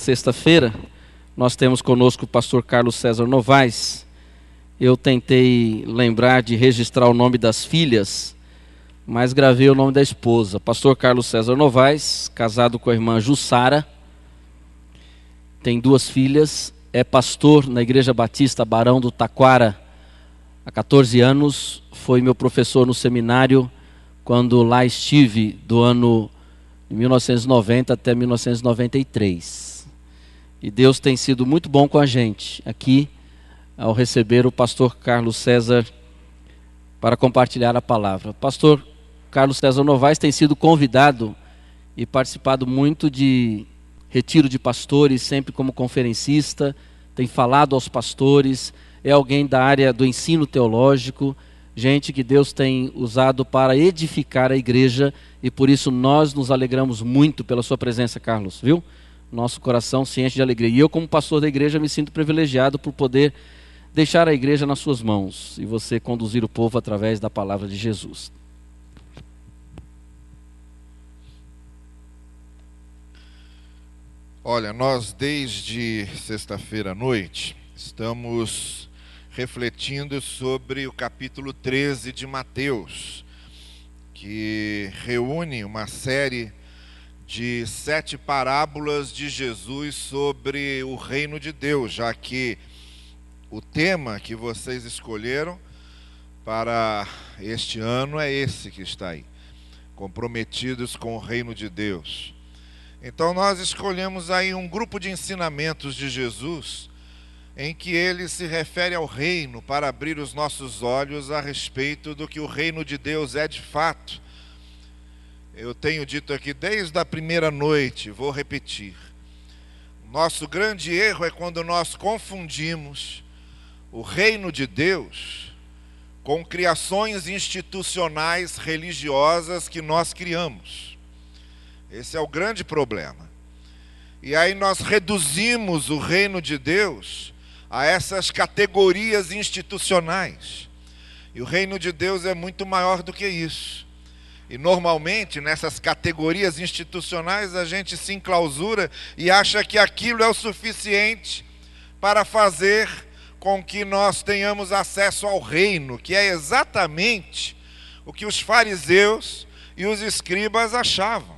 sexta-feira, nós temos conosco o pastor Carlos César Novaes. Eu tentei lembrar de registrar o nome das filhas, mas gravei o nome da esposa. Pastor Carlos César Novaes, casado com a irmã Jussara, tem duas filhas, é pastor na Igreja Batista Barão do Taquara há 14 anos, foi meu professor no seminário quando lá estive do ano de 1990 até 1993. E Deus tem sido muito bom com a gente aqui ao receber o pastor Carlos César para compartilhar a palavra. Pastor Carlos César Novaes tem sido convidado e participado muito de retiro de pastores, sempre como conferencista, tem falado aos pastores, é alguém da área do ensino teológico, gente que Deus tem usado para edificar a igreja e por isso nós nos alegramos muito pela sua presença, Carlos, viu? nosso coração se enche de alegria. E eu, como pastor da igreja, me sinto privilegiado por poder deixar a igreja nas suas mãos e você conduzir o povo através da palavra de Jesus. Olha, nós desde sexta-feira à noite estamos refletindo sobre o capítulo 13 de Mateus, que reúne uma série de sete parábolas de Jesus sobre o reino de Deus, já que o tema que vocês escolheram para este ano é esse que está aí: comprometidos com o reino de Deus. Então, nós escolhemos aí um grupo de ensinamentos de Jesus em que ele se refere ao reino para abrir os nossos olhos a respeito do que o reino de Deus é de fato eu tenho dito aqui desde a primeira noite, vou repetir. Nosso grande erro é quando nós confundimos o reino de Deus com criações institucionais religiosas que nós criamos. Esse é o grande problema. E aí nós reduzimos o reino de Deus a essas categorias institucionais. E o reino de Deus é muito maior do que isso. E normalmente nessas categorias institucionais a gente se enclausura e acha que aquilo é o suficiente para fazer com que nós tenhamos acesso ao reino, que é exatamente o que os fariseus e os escribas achavam.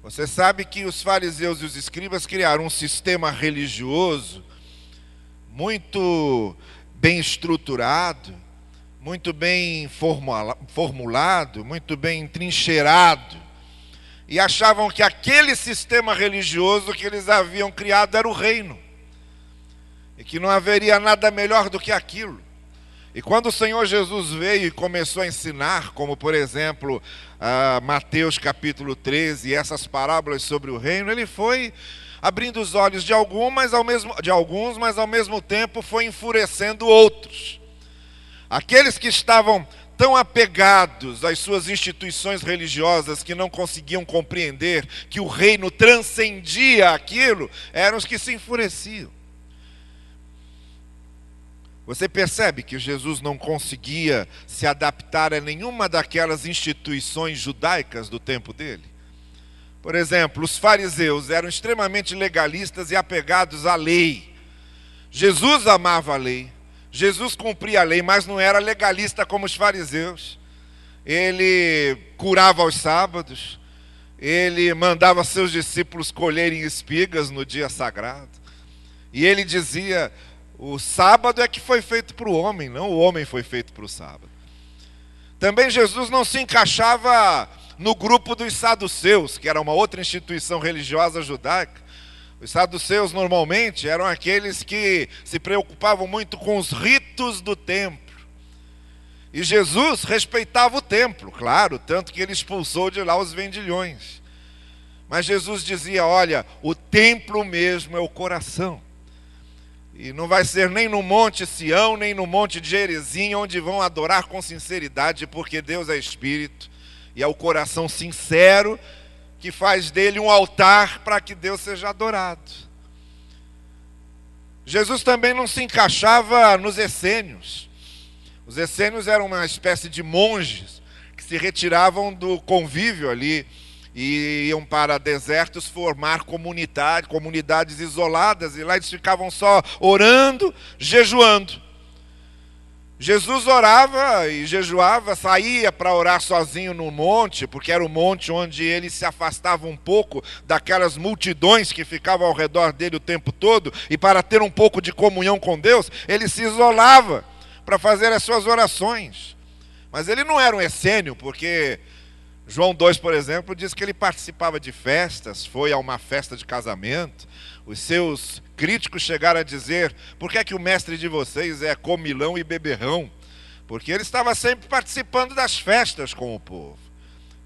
Você sabe que os fariseus e os escribas criaram um sistema religioso muito bem estruturado, muito bem formulado, muito bem trincheirado. E achavam que aquele sistema religioso que eles haviam criado era o reino. E que não haveria nada melhor do que aquilo. E quando o Senhor Jesus veio e começou a ensinar, como por exemplo Mateus capítulo 13, essas parábolas sobre o reino, ele foi abrindo os olhos de, algum, mas ao mesmo, de alguns, mas ao mesmo tempo foi enfurecendo outros. Aqueles que estavam tão apegados às suas instituições religiosas que não conseguiam compreender que o reino transcendia aquilo, eram os que se enfureciam. Você percebe que Jesus não conseguia se adaptar a nenhuma daquelas instituições judaicas do tempo dele? Por exemplo, os fariseus eram extremamente legalistas e apegados à lei. Jesus amava a lei. Jesus cumpria a lei, mas não era legalista como os fariseus. Ele curava aos sábados, ele mandava seus discípulos colherem espigas no dia sagrado. E ele dizia: o sábado é que foi feito para o homem, não o homem foi feito para o sábado. Também Jesus não se encaixava no grupo dos saduceus, que era uma outra instituição religiosa judaica, os saduceus normalmente eram aqueles que se preocupavam muito com os ritos do templo. E Jesus respeitava o templo, claro, tanto que ele expulsou de lá os vendilhões. Mas Jesus dizia: Olha, o templo mesmo é o coração. E não vai ser nem no Monte Sião, nem no Monte de Jerezim, onde vão adorar com sinceridade, porque Deus é Espírito e é o coração sincero que faz dele um altar para que Deus seja adorado. Jesus também não se encaixava nos essênios. Os essênios eram uma espécie de monges que se retiravam do convívio ali e iam para desertos formar comunidade, comunidades isoladas e lá eles ficavam só orando, jejuando. Jesus orava e jejuava, saía para orar sozinho no monte, porque era o monte onde ele se afastava um pouco daquelas multidões que ficavam ao redor dele o tempo todo, e para ter um pouco de comunhão com Deus, ele se isolava para fazer as suas orações. Mas ele não era um essênio, porque João 2, por exemplo, diz que ele participava de festas, foi a uma festa de casamento, os seus Críticos chegaram a dizer: por que é que o mestre de vocês é comilão e beberrão? Porque ele estava sempre participando das festas com o povo.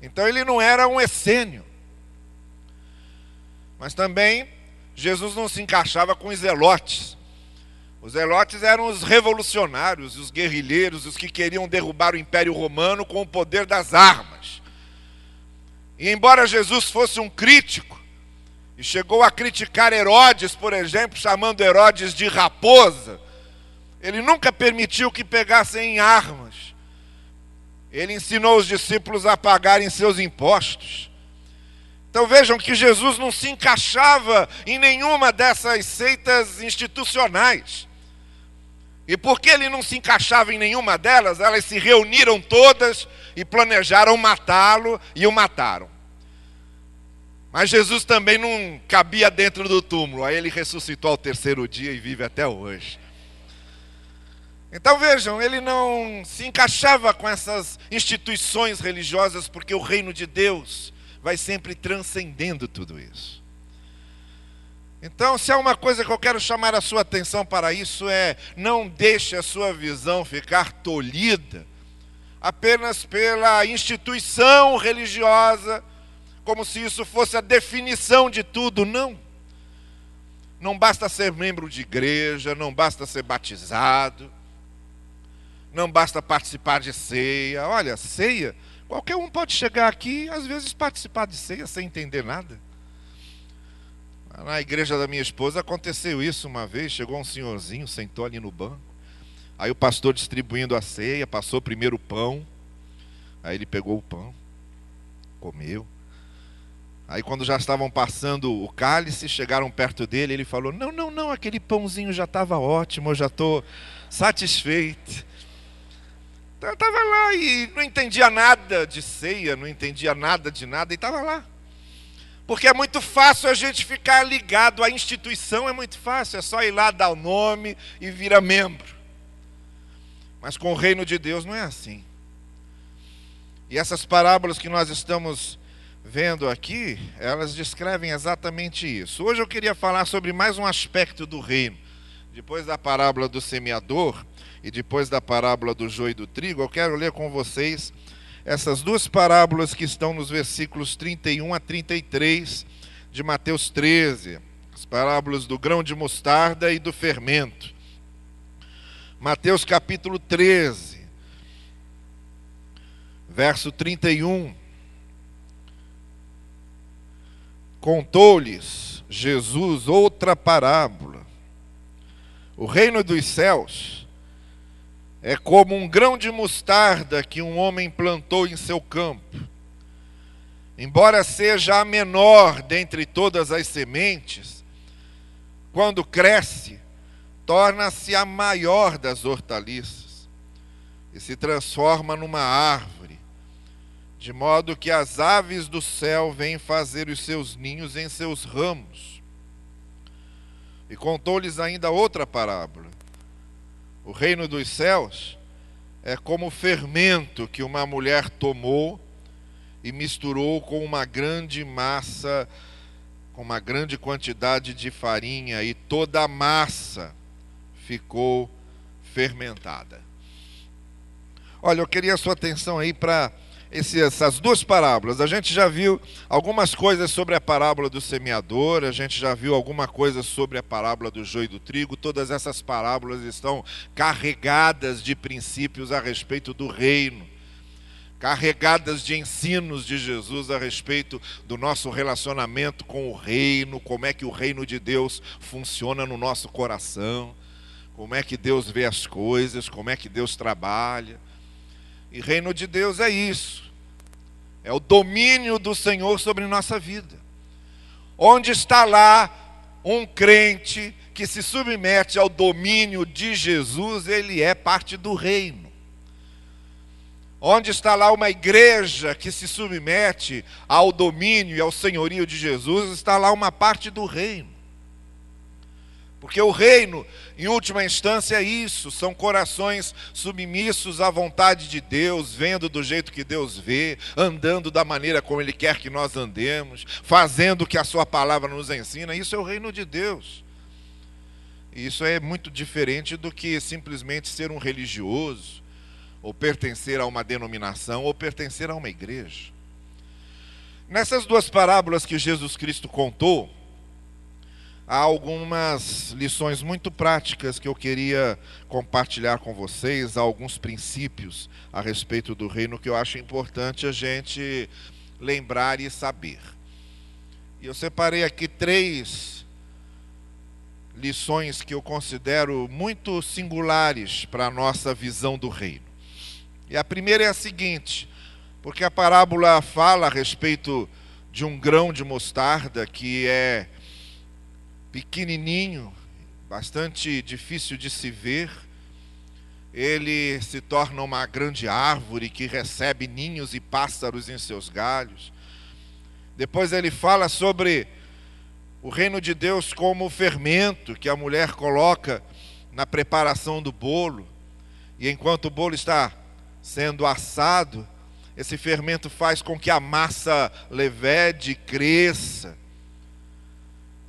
Então ele não era um essênio. Mas também Jesus não se encaixava com os zelotes. Os zelotes eram os revolucionários, os guerrilheiros, os que queriam derrubar o Império Romano com o poder das armas. E embora Jesus fosse um crítico, e chegou a criticar Herodes, por exemplo, chamando Herodes de raposa. Ele nunca permitiu que pegassem armas. Ele ensinou os discípulos a pagarem seus impostos. Então vejam que Jesus não se encaixava em nenhuma dessas seitas institucionais. E porque ele não se encaixava em nenhuma delas, elas se reuniram todas e planejaram matá-lo e o mataram. Mas Jesus também não cabia dentro do túmulo. Aí ele ressuscitou ao terceiro dia e vive até hoje. Então vejam, ele não se encaixava com essas instituições religiosas, porque o reino de Deus vai sempre transcendendo tudo isso. Então, se há uma coisa que eu quero chamar a sua atenção para isso é não deixe a sua visão ficar tolhida apenas pela instituição religiosa como se isso fosse a definição de tudo. Não. Não basta ser membro de igreja, não basta ser batizado, não basta participar de ceia. Olha, ceia, qualquer um pode chegar aqui, às vezes, participar de ceia sem entender nada. Na igreja da minha esposa aconteceu isso uma vez: chegou um senhorzinho, sentou ali no banco. Aí o pastor distribuindo a ceia, passou primeiro o pão. Aí ele pegou o pão, comeu, Aí, quando já estavam passando o cálice, chegaram perto dele, ele falou: Não, não, não, aquele pãozinho já estava ótimo, eu já estou satisfeito. Então, eu estava lá e não entendia nada de ceia, não entendia nada de nada, e estava lá. Porque é muito fácil a gente ficar ligado à instituição, é muito fácil, é só ir lá dar o nome e vira membro. Mas com o reino de Deus não é assim. E essas parábolas que nós estamos vendo aqui, elas descrevem exatamente isso. Hoje eu queria falar sobre mais um aspecto do reino. Depois da parábola do semeador e depois da parábola do joio e do trigo, eu quero ler com vocês essas duas parábolas que estão nos versículos 31 a 33 de Mateus 13, as parábolas do grão de mostarda e do fermento. Mateus capítulo 13, verso 31. Contou-lhes Jesus outra parábola. O reino dos céus é como um grão de mostarda que um homem plantou em seu campo. Embora seja a menor dentre todas as sementes, quando cresce, torna-se a maior das hortaliças e se transforma numa árvore de modo que as aves do céu vêm fazer os seus ninhos em seus ramos. E contou-lhes ainda outra parábola. O reino dos céus é como o fermento que uma mulher tomou e misturou com uma grande massa, com uma grande quantidade de farinha, e toda a massa ficou fermentada. Olha, eu queria a sua atenção aí para essas duas parábolas. A gente já viu algumas coisas sobre a parábola do semeador, a gente já viu alguma coisa sobre a parábola do joio e do trigo. Todas essas parábolas estão carregadas de princípios a respeito do reino, carregadas de ensinos de Jesus a respeito do nosso relacionamento com o reino, como é que o reino de Deus funciona no nosso coração. Como é que Deus vê as coisas, como é que Deus trabalha e reino de Deus é isso. É o domínio do Senhor sobre nossa vida. Onde está lá um crente que se submete ao domínio de Jesus, ele é parte do reino. Onde está lá uma igreja que se submete ao domínio e ao senhorio de Jesus, está lá uma parte do reino. Porque o reino em última instância, é isso, são corações submissos à vontade de Deus, vendo do jeito que Deus vê, andando da maneira como Ele quer que nós andemos, fazendo o que a Sua palavra nos ensina. Isso é o reino de Deus. Isso é muito diferente do que simplesmente ser um religioso, ou pertencer a uma denominação, ou pertencer a uma igreja. Nessas duas parábolas que Jesus Cristo contou, há algumas lições muito práticas que eu queria compartilhar com vocês, há alguns princípios a respeito do reino que eu acho importante a gente lembrar e saber. E eu separei aqui três lições que eu considero muito singulares para a nossa visão do reino. E a primeira é a seguinte, porque a parábola fala a respeito de um grão de mostarda que é pequenininho, bastante difícil de se ver, ele se torna uma grande árvore que recebe ninhos e pássaros em seus galhos. Depois ele fala sobre o reino de Deus como o fermento que a mulher coloca na preparação do bolo. E enquanto o bolo está sendo assado, esse fermento faz com que a massa levede, cresça.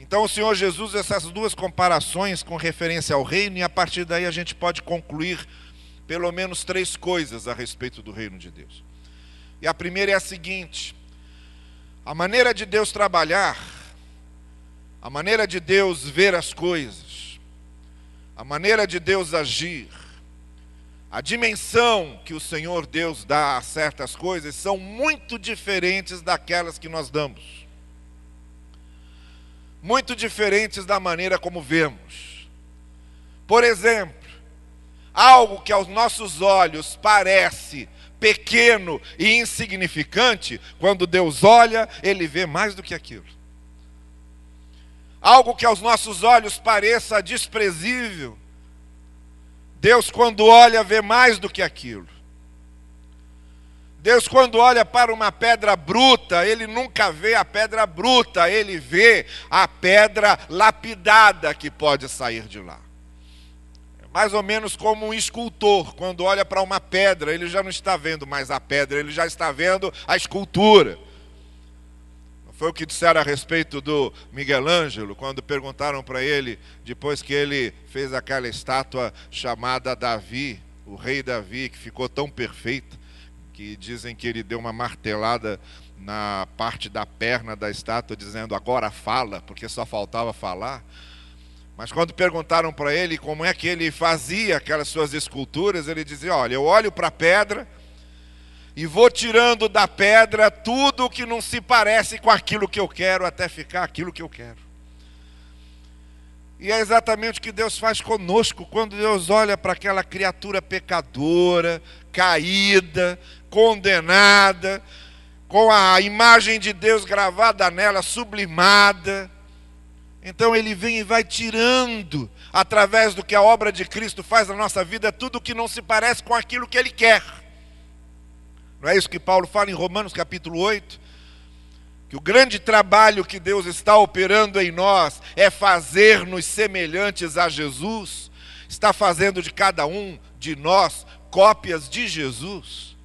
Então, o Senhor Jesus, essas duas comparações com referência ao reino, e a partir daí a gente pode concluir pelo menos três coisas a respeito do reino de Deus. E a primeira é a seguinte: a maneira de Deus trabalhar, a maneira de Deus ver as coisas, a maneira de Deus agir, a dimensão que o Senhor Deus dá a certas coisas são muito diferentes daquelas que nós damos muito diferentes da maneira como vemos. Por exemplo, algo que aos nossos olhos parece pequeno e insignificante, quando Deus olha, ele vê mais do que aquilo. Algo que aos nossos olhos pareça desprezível, Deus, quando olha, vê mais do que aquilo. Deus, quando olha para uma pedra bruta, ele nunca vê a pedra bruta, ele vê a pedra lapidada que pode sair de lá. É mais ou menos como um escultor, quando olha para uma pedra, ele já não está vendo mais a pedra, ele já está vendo a escultura. foi o que disseram a respeito do Miguel Ângelo, quando perguntaram para ele, depois que ele fez aquela estátua chamada Davi, o rei Davi, que ficou tão perfeita que dizem que ele deu uma martelada na parte da perna da estátua, dizendo agora fala, porque só faltava falar. Mas quando perguntaram para ele como é que ele fazia aquelas suas esculturas, ele dizia: Olha, eu olho para a pedra e vou tirando da pedra tudo que não se parece com aquilo que eu quero, até ficar aquilo que eu quero. E é exatamente o que Deus faz conosco quando Deus olha para aquela criatura pecadora, caída, condenada, com a imagem de Deus gravada nela, sublimada. Então ele vem e vai tirando, através do que a obra de Cristo faz na nossa vida, é tudo que não se parece com aquilo que ele quer. Não é isso que Paulo fala em Romanos capítulo 8? que o grande trabalho que Deus está operando em nós é fazer-nos semelhantes a Jesus, está fazendo de cada um de nós cópias de Jesus.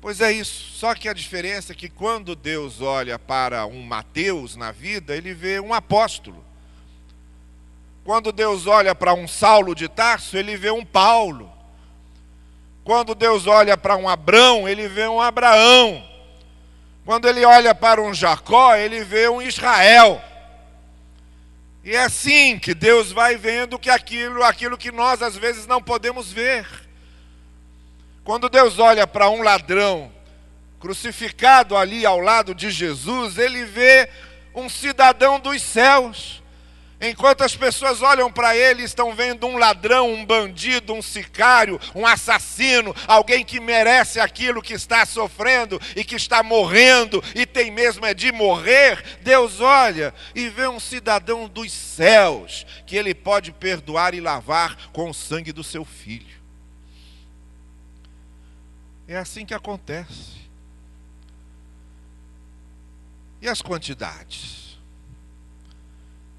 Pois é isso, só que a diferença é que quando Deus olha para um Mateus na vida, ele vê um apóstolo. Quando Deus olha para um Saulo de Tarso, ele vê um Paulo. Quando Deus olha para um Abrão, ele vê um Abraão. Quando ele olha para um Jacó, ele vê um Israel. E é assim que Deus vai vendo que aquilo, aquilo que nós às vezes não podemos ver. Quando Deus olha para um ladrão crucificado ali ao lado de Jesus, ele vê um cidadão dos céus. Enquanto as pessoas olham para ele, estão vendo um ladrão, um bandido, um sicário, um assassino, alguém que merece aquilo que está sofrendo e que está morrendo e tem mesmo é de morrer. Deus olha e vê um cidadão dos céus que ele pode perdoar e lavar com o sangue do seu filho. É assim que acontece. E as quantidades?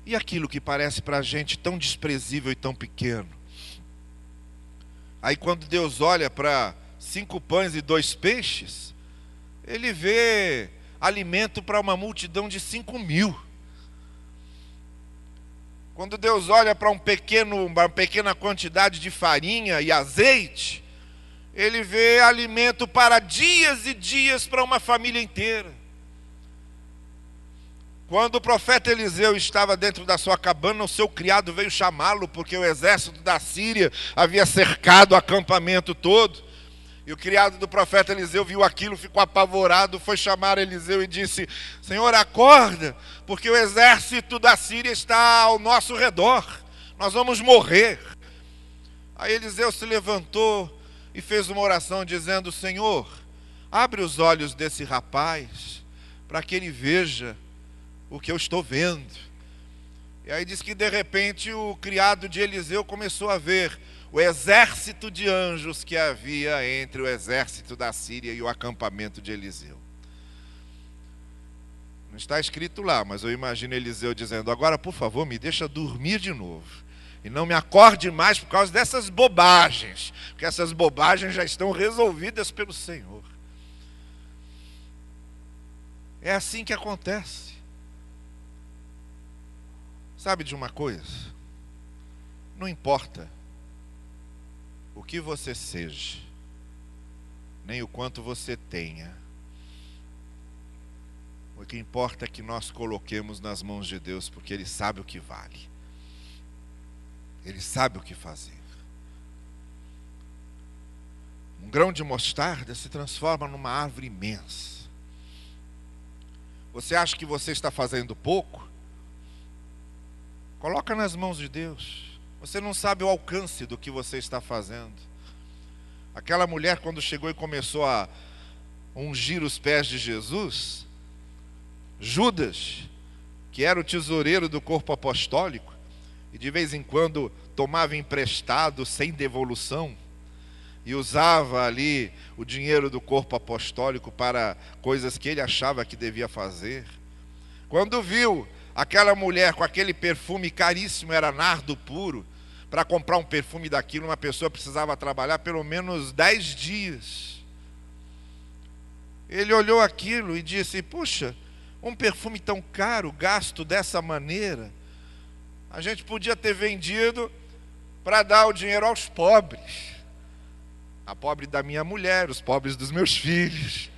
E aquilo que parece para a gente tão desprezível e tão pequeno. Aí, quando Deus olha para cinco pães e dois peixes, ele vê alimento para uma multidão de cinco mil. Quando Deus olha para um pequeno, uma pequena quantidade de farinha e azeite, ele vê alimento para dias e dias para uma família inteira. Quando o profeta Eliseu estava dentro da sua cabana, o seu criado veio chamá-lo, porque o exército da Síria havia cercado o acampamento todo. E o criado do profeta Eliseu viu aquilo, ficou apavorado, foi chamar Eliseu e disse: Senhor, acorda, porque o exército da Síria está ao nosso redor, nós vamos morrer. Aí Eliseu se levantou e fez uma oração dizendo: Senhor, abre os olhos desse rapaz, para que ele veja o que eu estou vendo. E aí diz que de repente o criado de Eliseu começou a ver o exército de anjos que havia entre o exército da Síria e o acampamento de Eliseu. Não está escrito lá, mas eu imagino Eliseu dizendo: Agora, por favor, me deixa dormir de novo. E não me acorde mais por causa dessas bobagens, porque essas bobagens já estão resolvidas pelo Senhor. É assim que acontece. Sabe de uma coisa? Não importa o que você seja, nem o quanto você tenha. O que importa é que nós coloquemos nas mãos de Deus, porque Ele sabe o que vale. Ele sabe o que fazer. Um grão de mostarda se transforma numa árvore imensa. Você acha que você está fazendo pouco? Coloca nas mãos de Deus. Você não sabe o alcance do que você está fazendo. Aquela mulher, quando chegou e começou a ungir os pés de Jesus, Judas, que era o tesoureiro do corpo apostólico, e de vez em quando tomava emprestado sem devolução, e usava ali o dinheiro do corpo apostólico para coisas que ele achava que devia fazer. Quando viu Aquela mulher com aquele perfume caríssimo era nardo puro. Para comprar um perfume daquilo, uma pessoa precisava trabalhar pelo menos dez dias. Ele olhou aquilo e disse: Puxa, um perfume tão caro, gasto dessa maneira, a gente podia ter vendido para dar o dinheiro aos pobres. A pobre da minha mulher, os pobres dos meus filhos.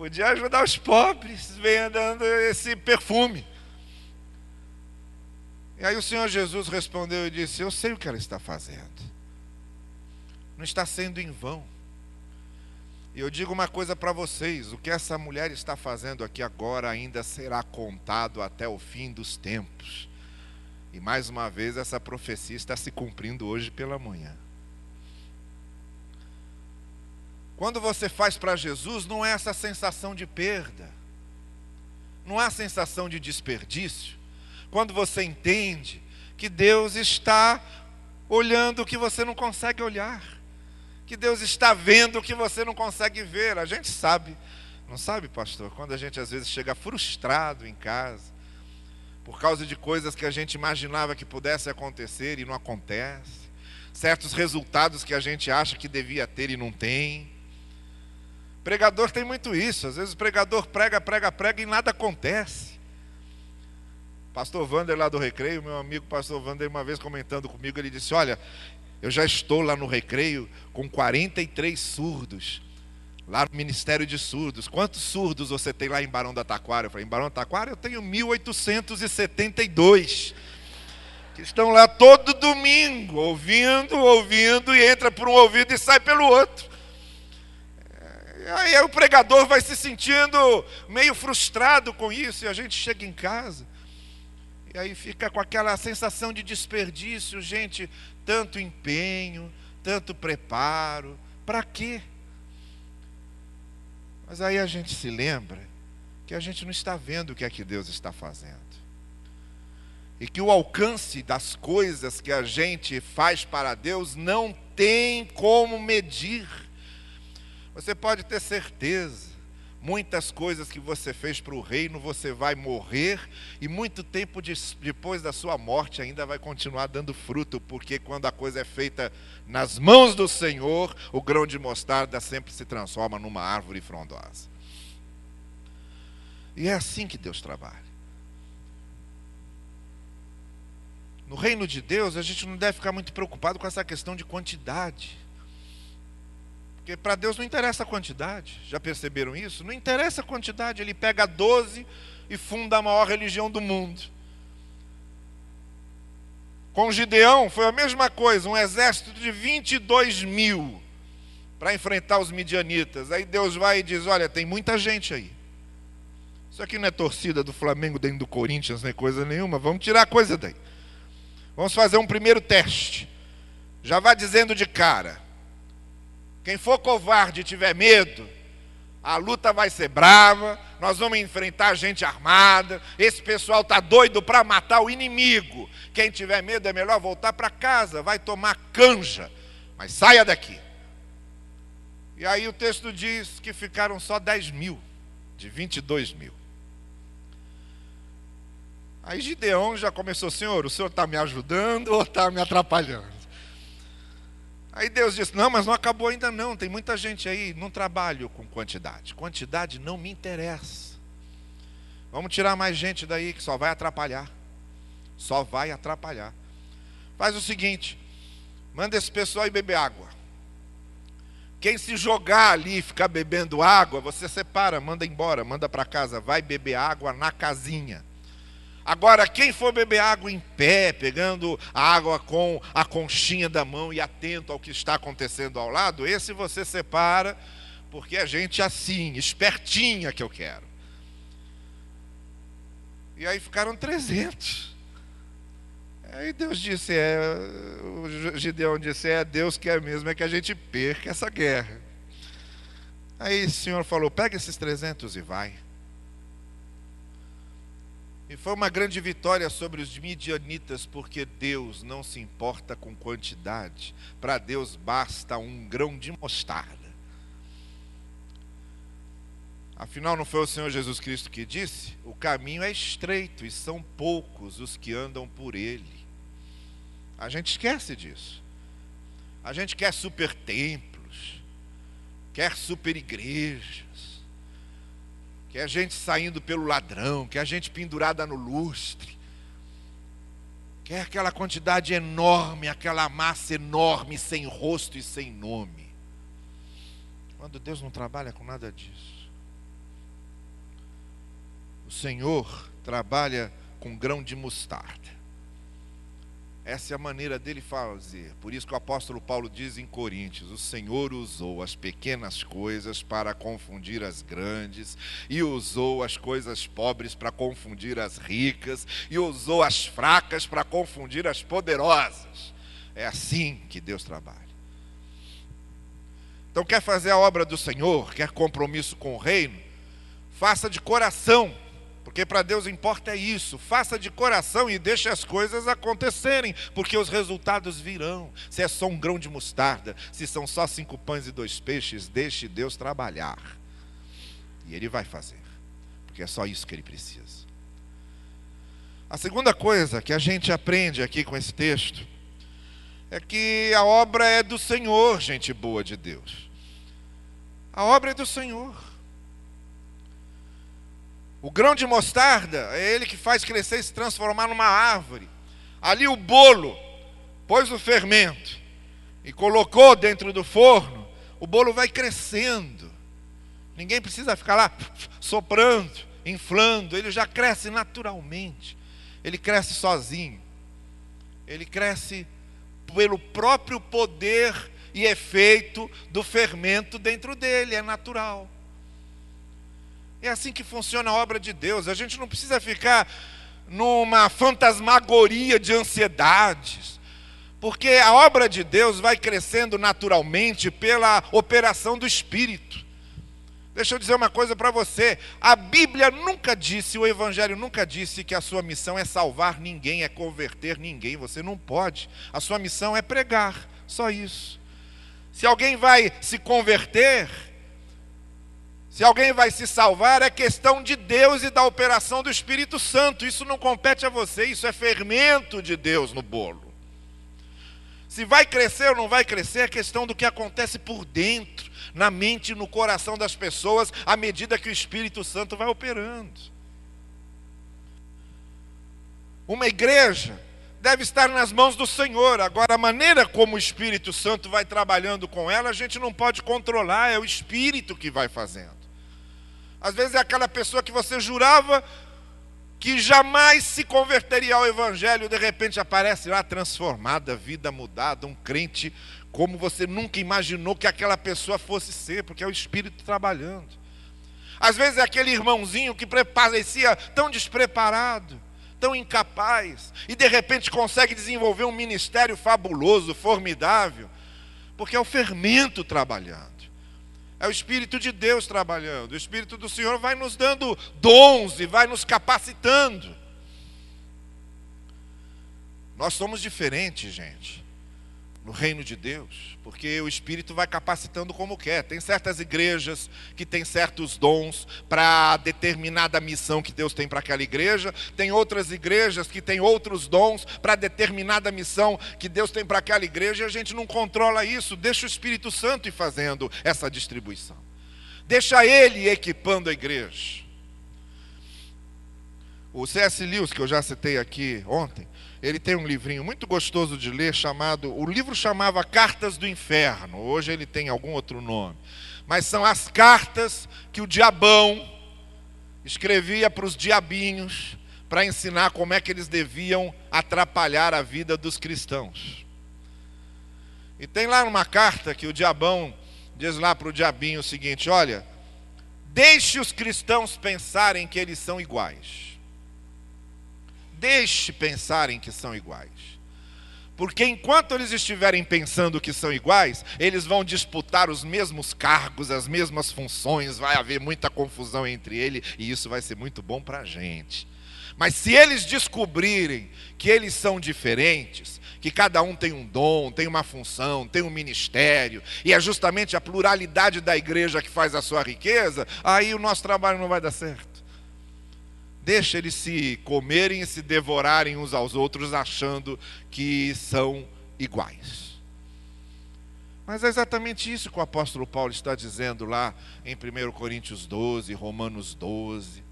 Podia ajudar os pobres vendendo esse perfume. E aí o Senhor Jesus respondeu e disse: Eu sei o que ela está fazendo. Não está sendo em vão. E eu digo uma coisa para vocês: o que essa mulher está fazendo aqui agora ainda será contado até o fim dos tempos. E mais uma vez, essa profecia está se cumprindo hoje pela manhã. Quando você faz para Jesus, não é essa sensação de perda, não há é sensação de desperdício. Quando você entende que Deus está olhando o que você não consegue olhar, que Deus está vendo o que você não consegue ver, a gente sabe, não sabe, pastor? Quando a gente às vezes chega frustrado em casa, por causa de coisas que a gente imaginava que pudesse acontecer e não acontece, certos resultados que a gente acha que devia ter e não tem. Pregador tem muito isso. Às vezes o pregador prega, prega, prega e nada acontece. Pastor Vander lá do Recreio, meu amigo pastor Vander, uma vez comentando comigo, ele disse: Olha, eu já estou lá no Recreio com 43 surdos, lá no Ministério de Surdos. Quantos surdos você tem lá em Barão da Taquara? Eu falei: Em Barão da Taquara eu tenho 1872 que estão lá todo domingo, ouvindo, ouvindo, e entra por um ouvido e sai pelo outro. Aí o pregador vai se sentindo meio frustrado com isso, e a gente chega em casa, e aí fica com aquela sensação de desperdício, gente, tanto empenho, tanto preparo, para quê? Mas aí a gente se lembra que a gente não está vendo o que é que Deus está fazendo. E que o alcance das coisas que a gente faz para Deus não tem como medir. Você pode ter certeza. Muitas coisas que você fez para o reino, você vai morrer, e muito tempo de, depois da sua morte ainda vai continuar dando fruto, porque quando a coisa é feita nas mãos do Senhor, o grão de mostarda sempre se transforma numa árvore frondosa. E é assim que Deus trabalha. No reino de Deus, a gente não deve ficar muito preocupado com essa questão de quantidade. Porque para Deus não interessa a quantidade, já perceberam isso? Não interessa a quantidade, ele pega 12 e funda a maior religião do mundo. Com Gideão foi a mesma coisa, um exército de 22 mil para enfrentar os midianitas. Aí Deus vai e diz: Olha, tem muita gente aí. Isso aqui não é torcida do Flamengo dentro do Corinthians, nem coisa nenhuma. Vamos tirar a coisa daí. Vamos fazer um primeiro teste. Já vá dizendo de cara: quem for covarde e tiver medo, a luta vai ser brava, nós vamos enfrentar gente armada. Esse pessoal está doido para matar o inimigo. Quem tiver medo é melhor voltar para casa, vai tomar canja, mas saia daqui. E aí o texto diz que ficaram só 10 mil, de 22 mil. Aí Gideão já começou, senhor, o senhor está me ajudando ou está me atrapalhando? Aí Deus disse: Não, mas não acabou ainda não. Tem muita gente aí, não trabalho com quantidade. Quantidade não me interessa. Vamos tirar mais gente daí que só vai atrapalhar. Só vai atrapalhar. Faz o seguinte: manda esse pessoal ir beber água. Quem se jogar ali e ficar bebendo água, você separa, manda embora, manda para casa, vai beber água na casinha. Agora, quem for beber água em pé, pegando a água com a conchinha da mão e atento ao que está acontecendo ao lado, esse você separa, porque a é gente assim, espertinha que eu quero. E aí ficaram 300. Aí Deus disse, é, o Gideão disse, é, Deus que quer mesmo é que a gente perca essa guerra. Aí o Senhor falou, pega esses 300 e vai. E foi uma grande vitória sobre os midianitas, porque Deus não se importa com quantidade. Para Deus basta um grão de mostarda. Afinal, não foi o Senhor Jesus Cristo que disse: o caminho é estreito e são poucos os que andam por ele. A gente esquece disso. A gente quer super templos, quer super igreja Quer é gente saindo pelo ladrão, quer é gente pendurada no lustre, quer é aquela quantidade enorme, aquela massa enorme, sem rosto e sem nome. Quando Deus não trabalha com nada disso. O Senhor trabalha com grão de mostarda. Essa é a maneira dele fazer. Por isso que o apóstolo Paulo diz em Coríntios: o Senhor usou as pequenas coisas para confundir as grandes, e usou as coisas pobres para confundir as ricas, e usou as fracas para confundir as poderosas. É assim que Deus trabalha. Então, quer fazer a obra do Senhor, quer compromisso com o reino, faça de coração porque para Deus importa é isso. Faça de coração e deixe as coisas acontecerem, porque os resultados virão. Se é só um grão de mostarda, se são só cinco pães e dois peixes, deixe Deus trabalhar. E Ele vai fazer, porque é só isso que Ele precisa. A segunda coisa que a gente aprende aqui com esse texto é que a obra é do Senhor, gente boa de Deus. A obra é do Senhor. O grão de mostarda é ele que faz crescer e se transformar numa árvore. Ali o bolo, pôs o fermento e colocou dentro do forno, o bolo vai crescendo. Ninguém precisa ficar lá soprando, inflando, ele já cresce naturalmente. Ele cresce sozinho. Ele cresce pelo próprio poder e efeito do fermento dentro dele, é natural. É assim que funciona a obra de Deus. A gente não precisa ficar numa fantasmagoria de ansiedades, porque a obra de Deus vai crescendo naturalmente pela operação do Espírito. Deixa eu dizer uma coisa para você: a Bíblia nunca disse, o Evangelho nunca disse que a sua missão é salvar ninguém, é converter ninguém. Você não pode. A sua missão é pregar, só isso. Se alguém vai se converter, se alguém vai se salvar, é questão de Deus e da operação do Espírito Santo. Isso não compete a você, isso é fermento de Deus no bolo. Se vai crescer ou não vai crescer, é questão do que acontece por dentro, na mente e no coração das pessoas, à medida que o Espírito Santo vai operando. Uma igreja deve estar nas mãos do Senhor. Agora, a maneira como o Espírito Santo vai trabalhando com ela, a gente não pode controlar, é o Espírito que vai fazendo. Às vezes é aquela pessoa que você jurava que jamais se converteria ao Evangelho, de repente aparece lá transformada, vida mudada, um crente como você nunca imaginou que aquela pessoa fosse ser, porque é o Espírito trabalhando. Às vezes é aquele irmãozinho que parecia tão despreparado, tão incapaz, e de repente consegue desenvolver um ministério fabuloso, formidável, porque é o fermento trabalhando. É o Espírito de Deus trabalhando. O Espírito do Senhor vai nos dando dons e vai nos capacitando. Nós somos diferentes, gente no reino de Deus, porque o Espírito vai capacitando como quer. Tem certas igrejas que têm certos dons para determinada missão que Deus tem para aquela igreja, tem outras igrejas que têm outros dons para determinada missão que Deus tem para aquela igreja, e a gente não controla isso. Deixa o Espírito Santo ir fazendo essa distribuição, deixa ele equipando a igreja. O C.S. Lewis, que eu já citei aqui ontem, ele tem um livrinho muito gostoso de ler chamado. O livro chamava Cartas do Inferno, hoje ele tem algum outro nome. Mas são as cartas que o diabão escrevia para os diabinhos para ensinar como é que eles deviam atrapalhar a vida dos cristãos. E tem lá uma carta que o diabão diz lá para o diabinho o seguinte: olha, deixe os cristãos pensarem que eles são iguais deixe pensarem que são iguais. Porque enquanto eles estiverem pensando que são iguais, eles vão disputar os mesmos cargos, as mesmas funções, vai haver muita confusão entre eles e isso vai ser muito bom para a gente. Mas se eles descobrirem que eles são diferentes, que cada um tem um dom, tem uma função, tem um ministério, e é justamente a pluralidade da igreja que faz a sua riqueza, aí o nosso trabalho não vai dar certo. Deixa eles se comerem e se devorarem uns aos outros, achando que são iguais. Mas é exatamente isso que o apóstolo Paulo está dizendo lá em 1 Coríntios 12, Romanos 12.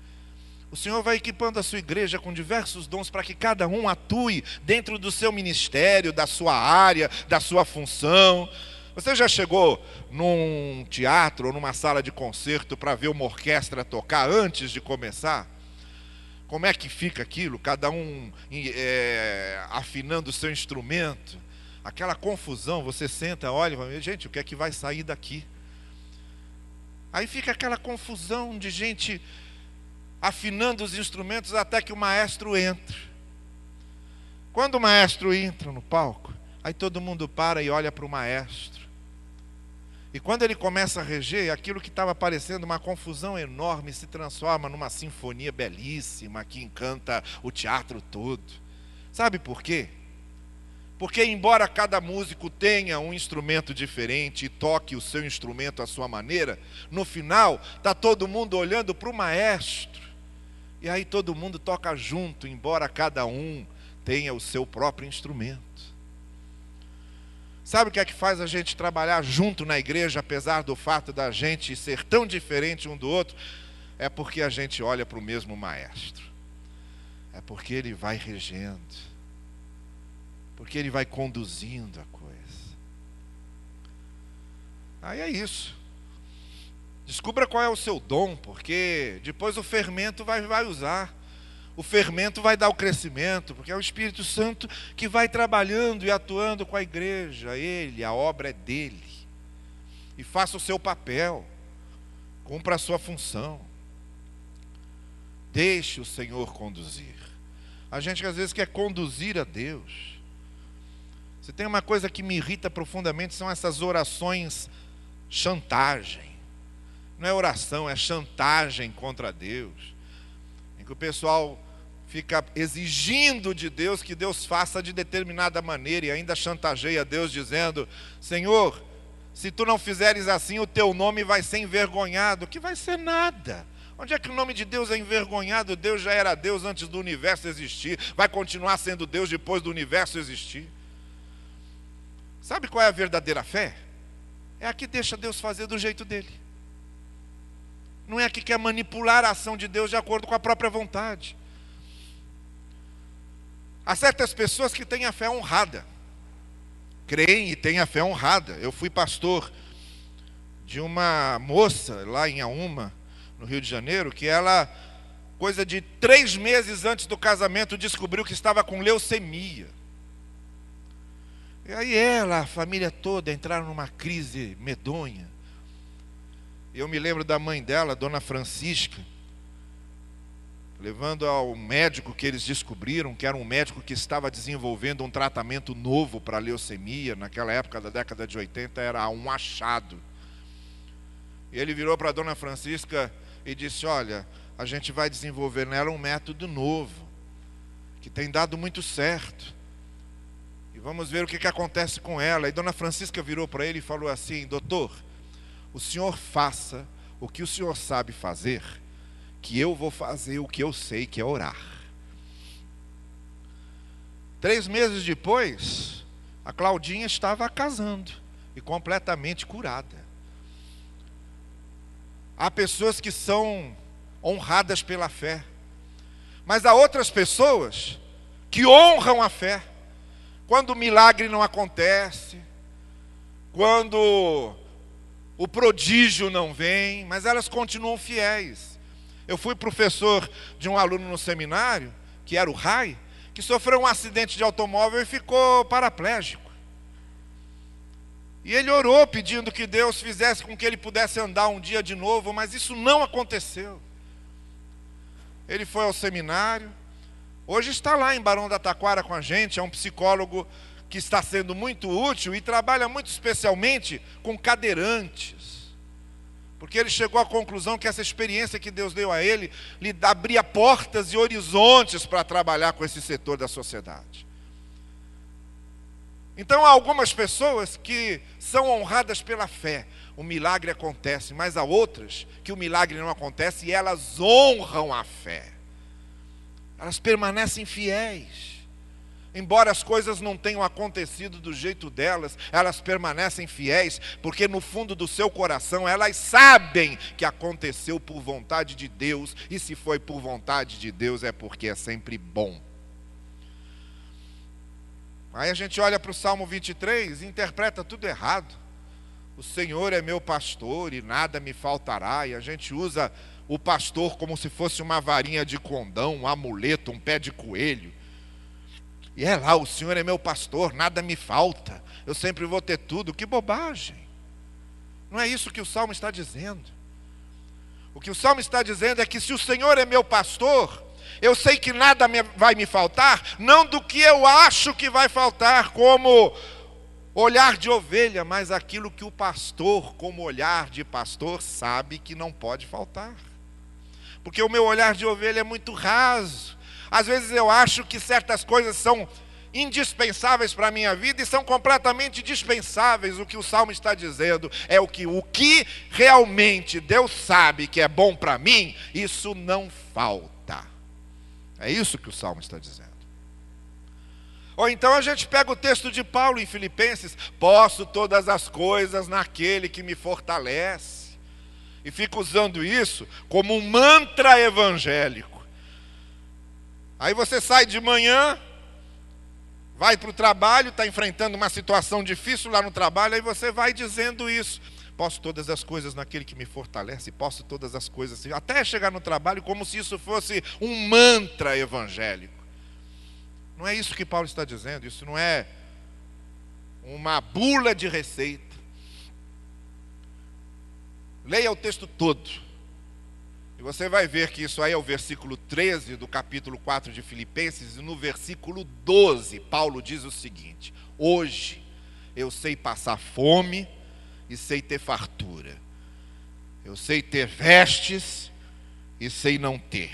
O Senhor vai equipando a sua igreja com diversos dons para que cada um atue dentro do seu ministério, da sua área, da sua função. Você já chegou num teatro ou numa sala de concerto para ver uma orquestra tocar antes de começar? como é que fica aquilo, cada um é, afinando o seu instrumento, aquela confusão, você senta, olha e fala, gente, o que é que vai sair daqui? Aí fica aquela confusão de gente afinando os instrumentos até que o maestro entra. Quando o maestro entra no palco, aí todo mundo para e olha para o maestro. E quando ele começa a reger, aquilo que estava parecendo uma confusão enorme se transforma numa sinfonia belíssima que encanta o teatro todo. Sabe por quê? Porque, embora cada músico tenha um instrumento diferente e toque o seu instrumento à sua maneira, no final está todo mundo olhando para o maestro. E aí todo mundo toca junto, embora cada um tenha o seu próprio instrumento. Sabe o que é que faz a gente trabalhar junto na igreja, apesar do fato da gente ser tão diferente um do outro? É porque a gente olha para o mesmo maestro. É porque ele vai regendo. Porque ele vai conduzindo a coisa. Aí é isso. Descubra qual é o seu dom, porque depois o fermento vai, vai usar o fermento vai dar o crescimento, porque é o Espírito Santo que vai trabalhando e atuando com a igreja, ele, a obra é dele. E faça o seu papel, cumpra a sua função. Deixe o Senhor conduzir. A gente às vezes quer conduzir a Deus. Se tem uma coisa que me irrita profundamente são essas orações chantagem. Não é oração, é chantagem contra Deus. Em que o pessoal fica exigindo de Deus que Deus faça de determinada maneira e ainda chantageia Deus dizendo: Senhor, se tu não fizeres assim, o teu nome vai ser envergonhado, que vai ser nada. Onde é que o nome de Deus é envergonhado? Deus já era Deus antes do universo existir, vai continuar sendo Deus depois do universo existir. Sabe qual é a verdadeira fé? É a que deixa Deus fazer do jeito dele. Não é a que quer manipular a ação de Deus de acordo com a própria vontade. Há certas pessoas que têm a fé honrada, creem e têm a fé honrada. Eu fui pastor de uma moça lá em Auma, no Rio de Janeiro, que ela, coisa de três meses antes do casamento, descobriu que estava com leucemia. E aí ela, a família toda, entraram numa crise medonha. Eu me lembro da mãe dela, Dona Francisca levando ao médico que eles descobriram, que era um médico que estava desenvolvendo um tratamento novo para a leucemia, naquela época da década de 80, era um achado. E ele virou para a dona Francisca e disse: Olha, a gente vai desenvolver nela um método novo, que tem dado muito certo. E vamos ver o que, que acontece com ela. E dona Francisca virou para ele e falou assim: Doutor, o senhor faça o que o senhor sabe fazer que eu vou fazer o que eu sei, que é orar. Três meses depois, a Claudinha estava casando e completamente curada. Há pessoas que são honradas pela fé, mas há outras pessoas que honram a fé. Quando o milagre não acontece, quando o prodígio não vem, mas elas continuam fiéis. Eu fui professor de um aluno no seminário, que era o Rai, que sofreu um acidente de automóvel e ficou paraplégico. E ele orou pedindo que Deus fizesse com que ele pudesse andar um dia de novo, mas isso não aconteceu. Ele foi ao seminário, hoje está lá em Barão da Taquara com a gente, é um psicólogo que está sendo muito útil e trabalha muito especialmente com cadeirantes porque ele chegou à conclusão que essa experiência que Deus deu a ele lhe abria portas e horizontes para trabalhar com esse setor da sociedade. Então há algumas pessoas que são honradas pela fé, o milagre acontece, mas há outras que o milagre não acontece e elas honram a fé. Elas permanecem fiéis. Embora as coisas não tenham acontecido do jeito delas, elas permanecem fiéis, porque no fundo do seu coração elas sabem que aconteceu por vontade de Deus, e se foi por vontade de Deus é porque é sempre bom. Aí a gente olha para o Salmo 23 e interpreta tudo errado. O Senhor é meu pastor e nada me faltará, e a gente usa o pastor como se fosse uma varinha de condão, um amuleto, um pé de coelho. E é lá, o Senhor é meu pastor, nada me falta, eu sempre vou ter tudo. Que bobagem! Não é isso que o salmo está dizendo. O que o salmo está dizendo é que se o Senhor é meu pastor, eu sei que nada me, vai me faltar, não do que eu acho que vai faltar, como olhar de ovelha, mas aquilo que o pastor, como olhar de pastor, sabe que não pode faltar. Porque o meu olhar de ovelha é muito raso. Às vezes eu acho que certas coisas são indispensáveis para a minha vida e são completamente dispensáveis. O que o salmo está dizendo é o que o que realmente Deus sabe que é bom para mim, isso não falta. É isso que o salmo está dizendo. Ou então a gente pega o texto de Paulo em Filipenses: posso todas as coisas naquele que me fortalece. E fica usando isso como um mantra evangélico. Aí você sai de manhã, vai para o trabalho, está enfrentando uma situação difícil lá no trabalho, aí você vai dizendo isso. Posso todas as coisas naquele que me fortalece, posso todas as coisas, assim, até chegar no trabalho, como se isso fosse um mantra evangélico. Não é isso que Paulo está dizendo, isso não é uma bula de receita. Leia o texto todo e você vai ver que isso aí é o versículo 13 do capítulo 4 de Filipenses, e no versículo 12, Paulo diz o seguinte: Hoje eu sei passar fome e sei ter fartura, eu sei ter vestes e sei não ter,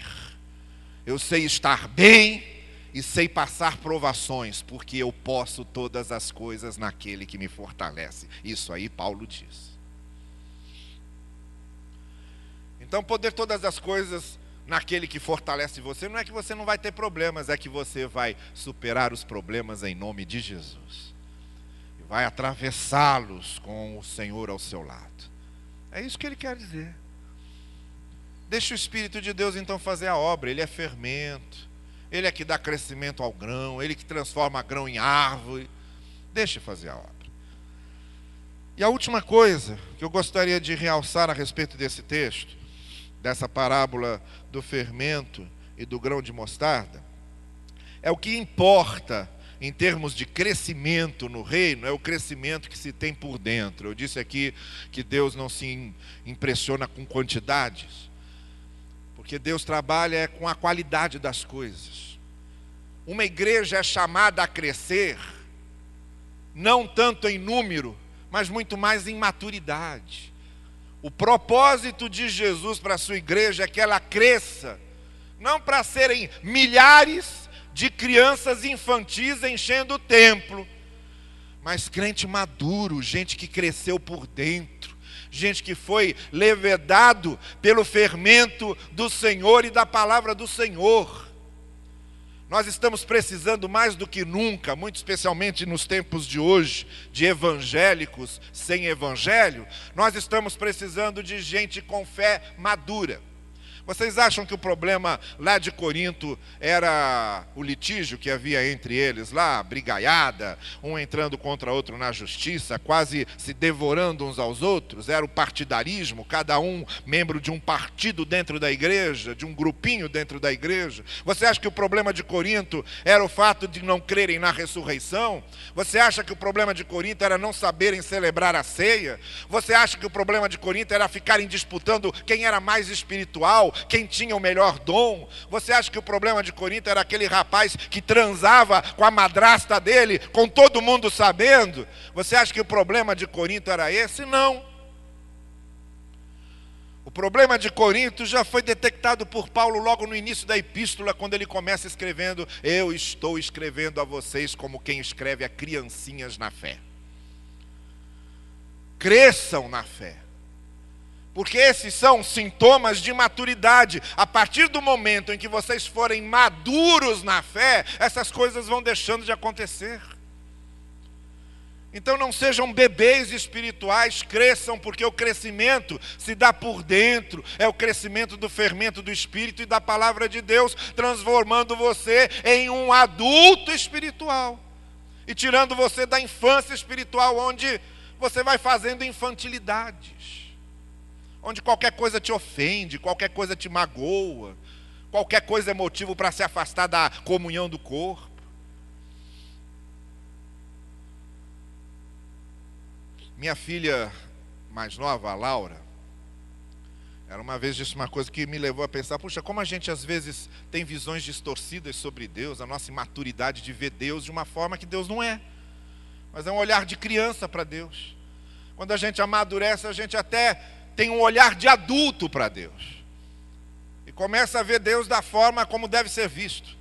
eu sei estar bem e sei passar provações, porque eu posso todas as coisas naquele que me fortalece. Isso aí Paulo diz. Então, poder todas as coisas naquele que fortalece você, não é que você não vai ter problemas, é que você vai superar os problemas em nome de Jesus. E vai atravessá-los com o Senhor ao seu lado. É isso que ele quer dizer. Deixa o Espírito de Deus então fazer a obra, ele é fermento, ele é que dá crescimento ao grão, ele que transforma grão em árvore. Deixa fazer a obra. E a última coisa que eu gostaria de realçar a respeito desse texto dessa parábola do fermento e do grão de mostarda, é o que importa em termos de crescimento no reino, é o crescimento que se tem por dentro. Eu disse aqui que Deus não se impressiona com quantidades, porque Deus trabalha é com a qualidade das coisas. Uma igreja é chamada a crescer, não tanto em número, mas muito mais em maturidade. O propósito de Jesus para a sua igreja é que ela cresça, não para serem milhares de crianças infantis enchendo o templo, mas crente maduro, gente que cresceu por dentro, gente que foi levedado pelo fermento do Senhor e da palavra do Senhor. Nós estamos precisando mais do que nunca, muito especialmente nos tempos de hoje, de evangélicos sem evangelho, nós estamos precisando de gente com fé madura. Vocês acham que o problema lá de Corinto era o litígio que havia entre eles lá, brigaiada, um entrando contra outro na justiça, quase se devorando uns aos outros? Era o partidarismo, cada um membro de um partido dentro da igreja, de um grupinho dentro da igreja? Você acha que o problema de Corinto era o fato de não crerem na ressurreição? Você acha que o problema de Corinto era não saberem celebrar a ceia? Você acha que o problema de Corinto era ficarem disputando quem era mais espiritual? quem tinha o melhor dom? Você acha que o problema de Corinto era aquele rapaz que transava com a madrasta dele, com todo mundo sabendo? Você acha que o problema de Corinto era esse? Não. O problema de Corinto já foi detectado por Paulo logo no início da epístola, quando ele começa escrevendo: Eu estou escrevendo a vocês como quem escreve a criancinhas na fé. Cresçam na fé. Porque esses são sintomas de maturidade. A partir do momento em que vocês forem maduros na fé, essas coisas vão deixando de acontecer. Então não sejam bebês espirituais, cresçam, porque o crescimento se dá por dentro, é o crescimento do fermento do espírito e da palavra de Deus, transformando você em um adulto espiritual e tirando você da infância espiritual, onde você vai fazendo infantilidades onde qualquer coisa te ofende, qualquer coisa te magoa, qualquer coisa é motivo para se afastar da comunhão do corpo. Minha filha mais nova, a Laura, ela uma vez disse uma coisa que me levou a pensar: puxa, como a gente às vezes tem visões distorcidas sobre Deus, a nossa imaturidade de ver Deus de uma forma que Deus não é, mas é um olhar de criança para Deus. Quando a gente amadurece, a gente até tem um olhar de adulto para Deus. E começa a ver Deus da forma como deve ser visto.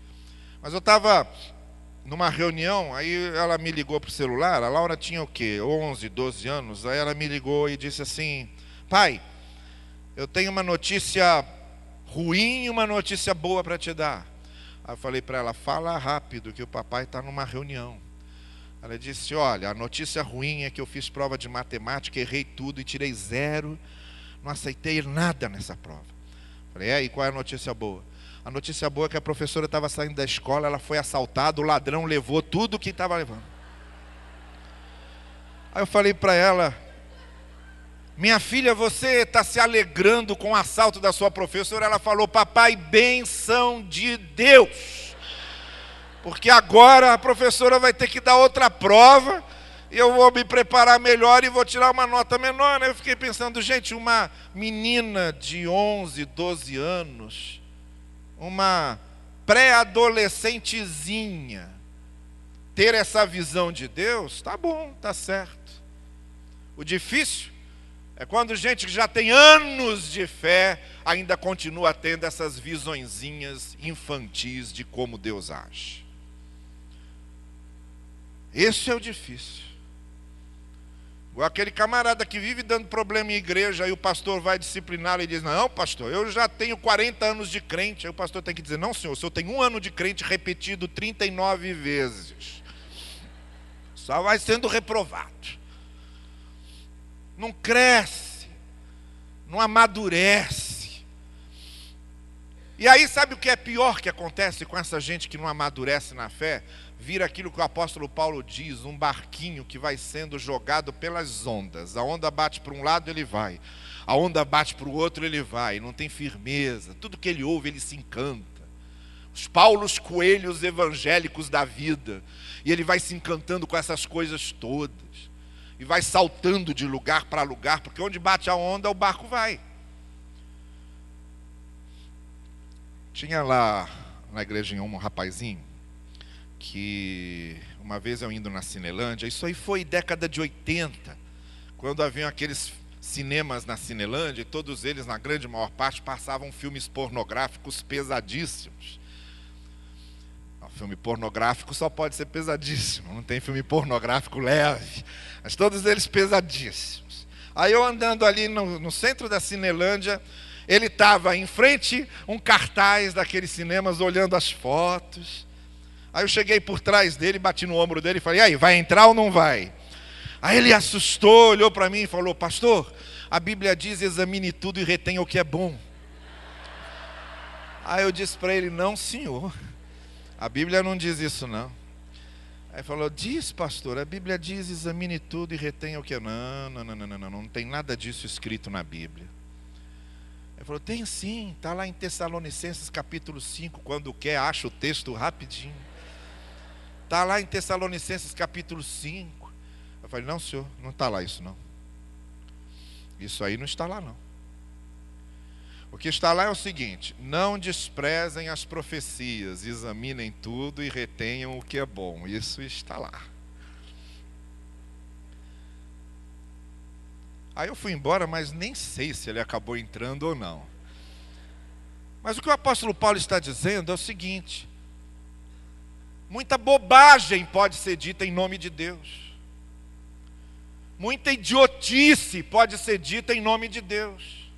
Mas eu estava numa reunião, aí ela me ligou para o celular, a Laura tinha o quê? 11, 12 anos. Aí ela me ligou e disse assim: Pai, eu tenho uma notícia ruim e uma notícia boa para te dar. Aí eu falei para ela: Fala rápido, que o papai está numa reunião. Ela disse: Olha, a notícia ruim é que eu fiz prova de matemática, errei tudo e tirei zero não aceitei nada nessa prova. Falei, é, e qual é a notícia boa? A notícia boa é que a professora estava saindo da escola, ela foi assaltada, o ladrão levou tudo que estava levando. Aí eu falei para ela, minha filha, você está se alegrando com o assalto da sua professora? Ela falou, papai, benção de Deus. Porque agora a professora vai ter que dar outra prova eu vou me preparar melhor e vou tirar uma nota menor. Né? Eu fiquei pensando, gente, uma menina de 11, 12 anos, uma pré-adolescentezinha, ter essa visão de Deus, tá bom, tá certo. O difícil é quando gente que já tem anos de fé ainda continua tendo essas visõezinhas infantis de como Deus age. Esse é o difícil. Ou aquele camarada que vive dando problema em igreja e o pastor vai disciplinar e diz: Não, pastor, eu já tenho 40 anos de crente. Aí o pastor tem que dizer: Não, senhor, o senhor tem um ano de crente repetido 39 vezes. Só vai sendo reprovado. Não cresce, não amadurece. E aí, sabe o que é pior que acontece com essa gente que não amadurece na fé? vira aquilo que o apóstolo Paulo diz, um barquinho que vai sendo jogado pelas ondas. A onda bate para um lado, ele vai. A onda bate para o outro, ele vai. Não tem firmeza. Tudo que ele ouve, ele se encanta. Os Paulos coelhos evangélicos da vida. E ele vai se encantando com essas coisas todas. E vai saltando de lugar para lugar, porque onde bate a onda, o barco vai. Tinha lá na igreja um rapazinho que uma vez eu indo na Cinelândia, isso aí foi década de 80, quando haviam aqueles cinemas na Cinelândia, e todos eles, na grande maior parte, passavam filmes pornográficos pesadíssimos. Não, filme pornográfico só pode ser pesadíssimo, não tem filme pornográfico leve, mas todos eles pesadíssimos. Aí eu andando ali no, no centro da Cinelândia, ele estava em frente um cartaz daqueles cinemas olhando as fotos. Aí eu cheguei por trás dele, bati no ombro dele e falei: e aí, vai entrar ou não vai? Aí ele assustou, olhou para mim e falou: Pastor, a Bíblia diz: examine tudo e retenha o que é bom. Aí eu disse para ele: Não, senhor, a Bíblia não diz isso, não. Aí falou: Diz, pastor, a Bíblia diz: examine tudo e retenha o que é. Não, não, não, não, não, não, não tem nada disso escrito na Bíblia. Ele falou: Tem sim, está lá em Tessalonicenses capítulo 5. Quando quer, acha o texto rapidinho. Está lá em Tessalonicenses capítulo 5. Eu falei, não, senhor, não está lá isso não. Isso aí não está lá não. O que está lá é o seguinte: não desprezem as profecias, examinem tudo e retenham o que é bom. Isso está lá. Aí eu fui embora, mas nem sei se ele acabou entrando ou não. Mas o que o apóstolo Paulo está dizendo é o seguinte: Muita bobagem pode ser dita em nome de Deus. Muita idiotice pode ser dita em nome de Deus.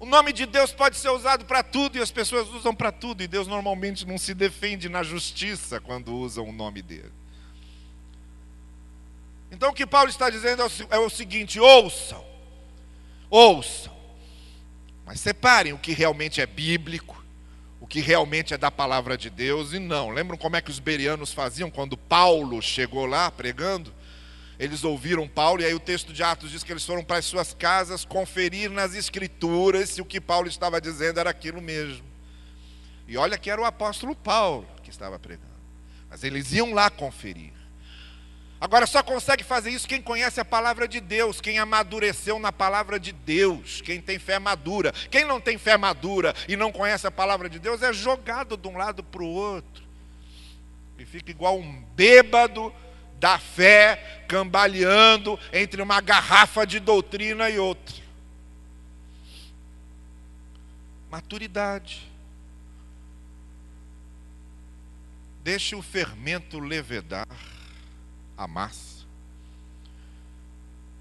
O nome de Deus pode ser usado para tudo e as pessoas usam para tudo, e Deus normalmente não se defende na justiça quando usam o nome dele. Então o que Paulo está dizendo é o é seguinte: ouçam, ouçam, mas separem o que realmente é bíblico que realmente é da palavra de Deus e não. Lembram como é que os berianos faziam quando Paulo chegou lá pregando? Eles ouviram Paulo e aí o texto de Atos diz que eles foram para as suas casas conferir nas escrituras se o que Paulo estava dizendo era aquilo mesmo. E olha que era o apóstolo Paulo que estava pregando. Mas eles iam lá conferir. Agora só consegue fazer isso quem conhece a palavra de Deus, quem amadureceu na palavra de Deus, quem tem fé madura. Quem não tem fé madura e não conhece a palavra de Deus é jogado de um lado para o outro. E fica igual um bêbado da fé cambaleando entre uma garrafa de doutrina e outra. Maturidade. Deixe o fermento levedar amasse.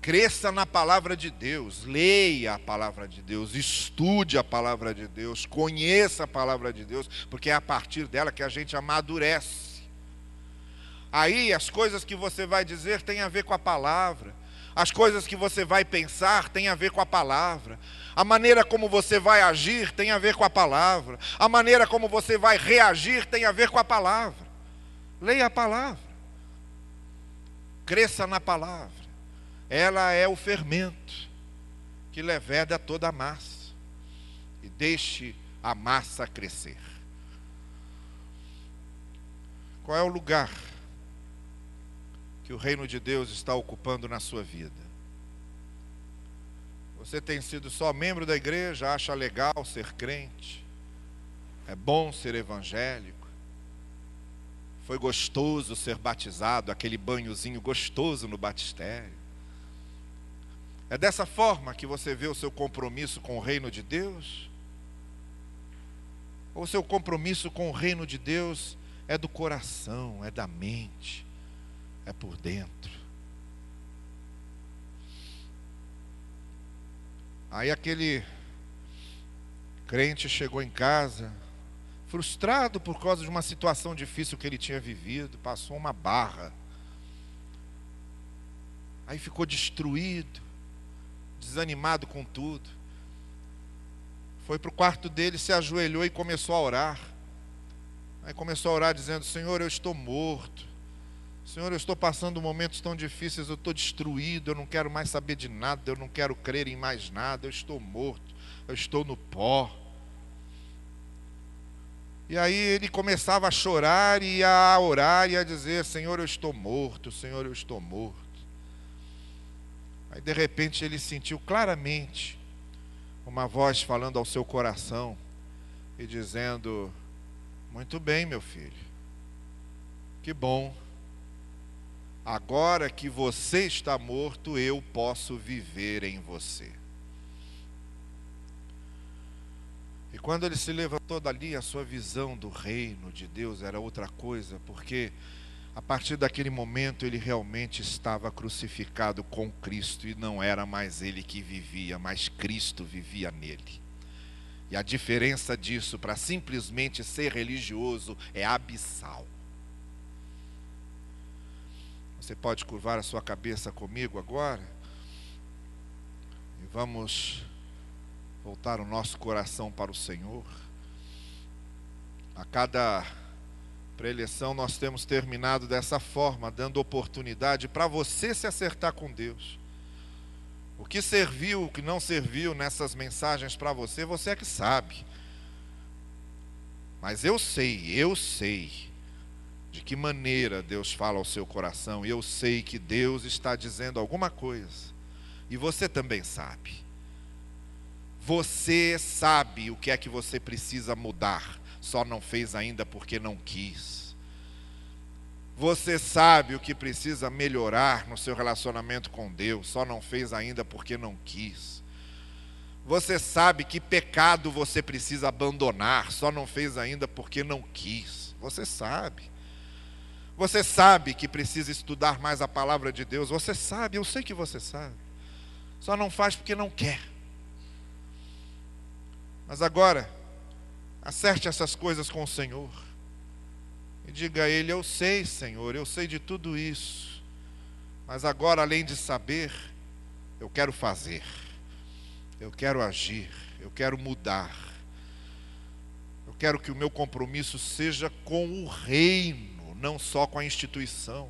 Cresça na palavra de Deus, leia a palavra de Deus, estude a palavra de Deus, conheça a palavra de Deus, porque é a partir dela que a gente amadurece. Aí as coisas que você vai dizer têm a ver com a palavra, as coisas que você vai pensar têm a ver com a palavra, a maneira como você vai agir tem a ver com a palavra, a maneira como você vai reagir tem a ver com a palavra. Leia a palavra cresça na palavra. Ela é o fermento que leveda toda a massa e deixe a massa crescer. Qual é o lugar que o reino de Deus está ocupando na sua vida? Você tem sido só membro da igreja, acha legal ser crente, é bom ser evangélico foi gostoso ser batizado, aquele banhozinho gostoso no batistério. É dessa forma que você vê o seu compromisso com o reino de Deus? Ou o seu compromisso com o reino de Deus é do coração, é da mente, é por dentro? Aí aquele crente chegou em casa, frustrado por causa de uma situação difícil que ele tinha vivido, passou uma barra. Aí ficou destruído, desanimado com tudo. Foi para o quarto dele, se ajoelhou e começou a orar. Aí começou a orar dizendo: Senhor, eu estou morto. Senhor, eu estou passando momentos tão difíceis, eu estou destruído, eu não quero mais saber de nada, eu não quero crer em mais nada, eu estou morto, eu estou no pó. E aí ele começava a chorar e a orar e a dizer: Senhor, eu estou morto, Senhor, eu estou morto. Aí de repente ele sentiu claramente uma voz falando ao seu coração e dizendo: Muito bem, meu filho, que bom. Agora que você está morto, eu posso viver em você. E quando ele se levantou dali, a sua visão do reino de Deus era outra coisa, porque a partir daquele momento ele realmente estava crucificado com Cristo e não era mais ele que vivia, mas Cristo vivia nele. E a diferença disso para simplesmente ser religioso é abissal. Você pode curvar a sua cabeça comigo agora? E vamos voltar o nosso coração para o Senhor. A cada preleção nós temos terminado dessa forma, dando oportunidade para você se acertar com Deus. O que serviu, o que não serviu nessas mensagens para você, você é que sabe. Mas eu sei, eu sei de que maneira Deus fala ao seu coração, e eu sei que Deus está dizendo alguma coisa, e você também sabe. Você sabe o que é que você precisa mudar, só não fez ainda porque não quis. Você sabe o que precisa melhorar no seu relacionamento com Deus, só não fez ainda porque não quis. Você sabe que pecado você precisa abandonar, só não fez ainda porque não quis. Você sabe. Você sabe que precisa estudar mais a palavra de Deus. Você sabe, eu sei que você sabe. Só não faz porque não quer. Mas agora, acerte essas coisas com o Senhor. E diga a Ele: Eu sei, Senhor, eu sei de tudo isso. Mas agora, além de saber, eu quero fazer, eu quero agir, eu quero mudar. Eu quero que o meu compromisso seja com o reino, não só com a instituição.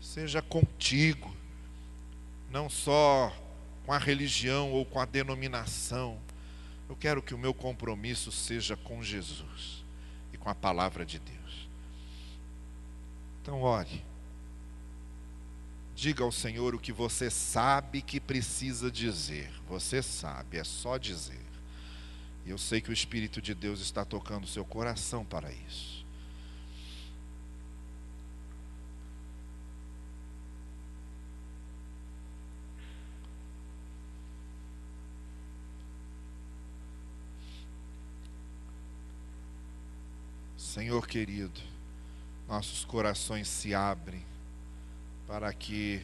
Seja contigo, não só com a religião ou com a denominação. Eu quero que o meu compromisso seja com Jesus e com a palavra de Deus. Então, ore. Diga ao Senhor o que você sabe que precisa dizer. Você sabe, é só dizer. E eu sei que o Espírito de Deus está tocando o seu coração para isso. Senhor querido, nossos corações se abrem para que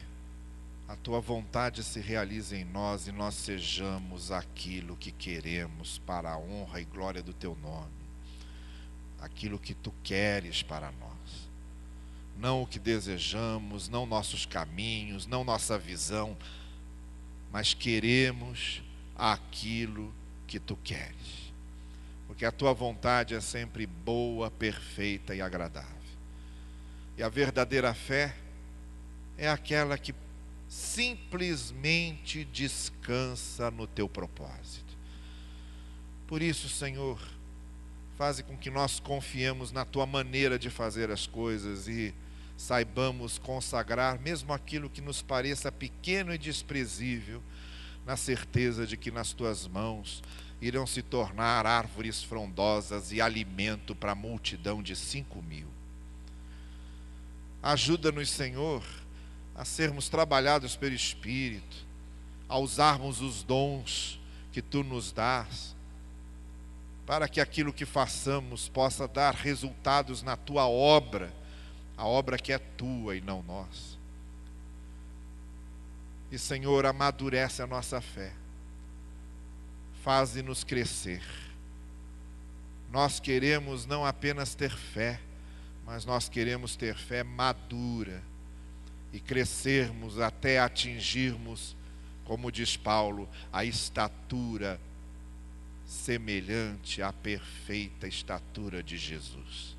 a tua vontade se realize em nós e nós sejamos aquilo que queremos para a honra e glória do teu nome, aquilo que tu queres para nós. Não o que desejamos, não nossos caminhos, não nossa visão, mas queremos aquilo que tu queres porque a tua vontade é sempre boa, perfeita e agradável. E a verdadeira fé é aquela que simplesmente descansa no teu propósito. Por isso, Senhor, faze com que nós confiemos na tua maneira de fazer as coisas e saibamos consagrar mesmo aquilo que nos pareça pequeno e desprezível na certeza de que nas tuas mãos irão se tornar árvores frondosas e alimento para a multidão de cinco mil. Ajuda-nos, Senhor, a sermos trabalhados pelo Espírito, a usarmos os dons que tu nos dás, para que aquilo que façamos possa dar resultados na tua obra, a obra que é tua e não nossa. E, Senhor, amadurece a nossa fé. Faze-nos crescer. Nós queremos não apenas ter fé, mas nós queremos ter fé madura e crescermos até atingirmos, como diz Paulo, a estatura semelhante à perfeita estatura de Jesus.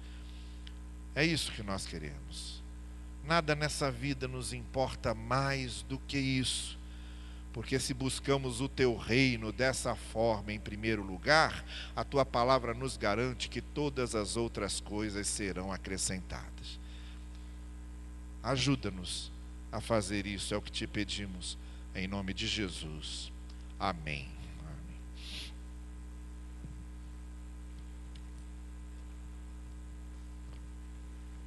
É isso que nós queremos. Nada nessa vida nos importa mais do que isso, porque se buscamos o teu reino dessa forma em primeiro lugar, a tua palavra nos garante que todas as outras coisas serão acrescentadas. Ajuda-nos a fazer isso, é o que te pedimos, em nome de Jesus. Amém.